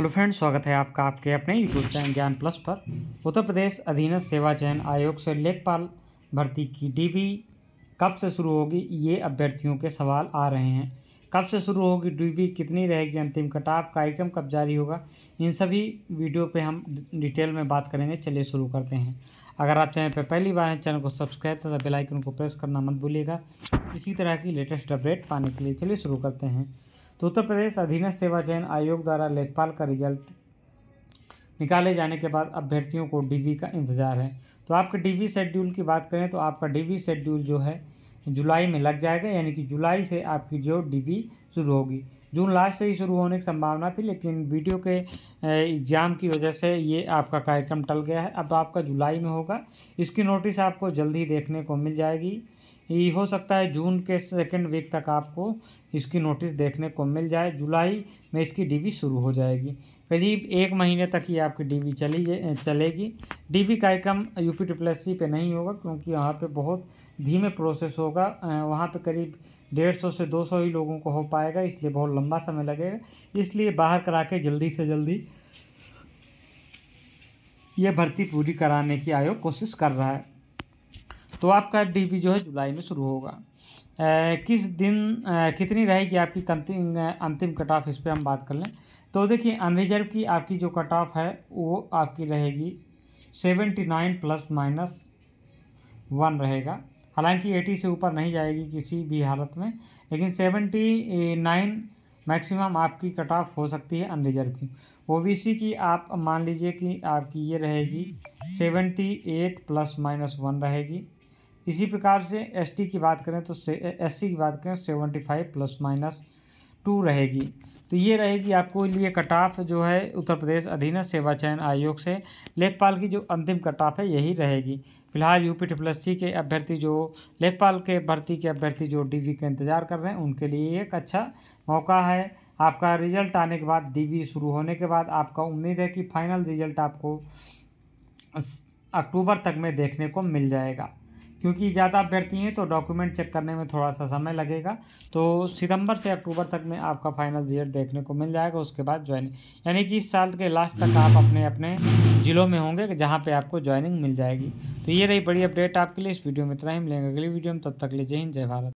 hello friend स्वागत है आपका आपके अपने यूट्यूब चैनल ज्ञान प्लस पर उत्तर प्रदेश अधीनस्थ सेवा चयन आयोग से लेखपाल भर्ती की डीवी कब से शुरू होगी ये अभ्यर्थियों के सवाल आ रहे हैं कब से शुरू होगी डीवी कितनी रहेगी अंतिम कटाव कार्यक्रम कब जारी होगा इन सभी वीडियो पे हम डिटेल में बात करेंगे चलिए शुरू करते हैं अगर आप चैनल पर पहली बार हैं चैनल को सब्सक्राइब तथा बेलाइकन को प्रेस करना मत भूलिएगा इसी तरह की लेटेस्ट अपडेट पाने के लिए चलिए शुरू करते हैं तो उत्तर प्रदेश अधीनस्थ सेवा चयन आयोग द्वारा लेखपाल का रिजल्ट निकाले जाने के बाद अभ्यर्थियों को डीवी का इंतजार है तो आपके डीवी शेड्यूल की बात करें तो आपका डीवी शेड्यूल जो है जुलाई में लग जाएगा यानी कि जुलाई से आपकी जो डीवी शुरू होगी जून लास्ट से ही शुरू होने की संभावना थी लेकिन वीडियो के एग्ज़ाम की वजह से ये आपका कार्यक्रम टल गया है अब आपका जुलाई में होगा इसकी नोटिस आपको जल्द ही देखने को मिल जाएगी ये हो सकता है जून के सेकेंड वीक तक आपको इसकी नोटिस देखने को मिल जाए जुलाई में इसकी डीबी शुरू हो जाएगी करीब एक महीने तक ही आपकी वी चली चलेगी वी कार्यक्रम यूपी ट्रिपल एस पे नहीं होगा क्योंकि वहाँ पे बहुत धीमे प्रोसेस होगा वहाँ पे करीब डेढ़ सौ से दो सौ ही लोगों को हो पाएगा इसलिए बहुत लंबा समय लगेगा इसलिए बाहर करा के जल्दी से जल्दी ये भर्ती पूरी कराने की आयोग कोशिश कर रहा है तो आपका डीपी जो है जुलाई में शुरू होगा ए, किस दिन ए, कितनी रहेगी आपकी अंतिम अंतिम कट ऑफ इस पर हम बात कर लें तो देखिए अनरिजर्व की आपकी जो कट ऑफ है वो आपकी रहेगी seventy nine plus minus one रहेगा हालांकि एटी से ऊपर नहीं जाएगी किसी भी हालत में लेकिन सेवेंटी नाइन मैक्सिमम आपकी कट ऑफ हो सकती है अनरिजर्व की ओबीसी की आप मान लीजिए कि आपकी ये रहेगी seventy eight plus minus one रहेगी इसी प्रकार से एसटी की बात करें तो एससी की बात करें seventy five plus minus two रहेगी तो ये रहेगी आपको लिए कट ऑफ जो है उत्तर प्रदेश अधीन सेवा चयन आयोग से लेखपाल की जो अंतिम कट ऑफ है यही रहेगी फिलहाल यूपी ट्रिपल सी के अभ्यर्थी जो लेखपाल के भर्ती के अभ्यर्थी जो डीवी का इंतजार कर रहे हैं उनके लिए एक अच्छा मौका है आपका रिजल्ट आने के बाद डीवी शुरू होने के बाद आपका उम्मीद है कि फाइनल रिजल्ट आपको अक्टूबर तक में देखने को मिल जाएगा क्योंकि ज़्यादा अभ्यर्थी हैं तो डॉक्यूमेंट चेक करने में थोड़ा सा समय लगेगा तो सितंबर से अक्टूबर तक में आपका फाइनल रिजल्ट देखने को मिल जाएगा उसके बाद ज्वाइनिंग यानी कि इस साल के लास्ट तक आप अपने अपने ज़िलों में होंगे जहाँ पर आपको ज्वाइनिंग मिल जाएगी तो ये रही बड़ी अपडेट आपके लिए इस वीडियो में इतना ही मिलेंगे अगली वीडियो में तब तक लीजिए हिंद जय भारत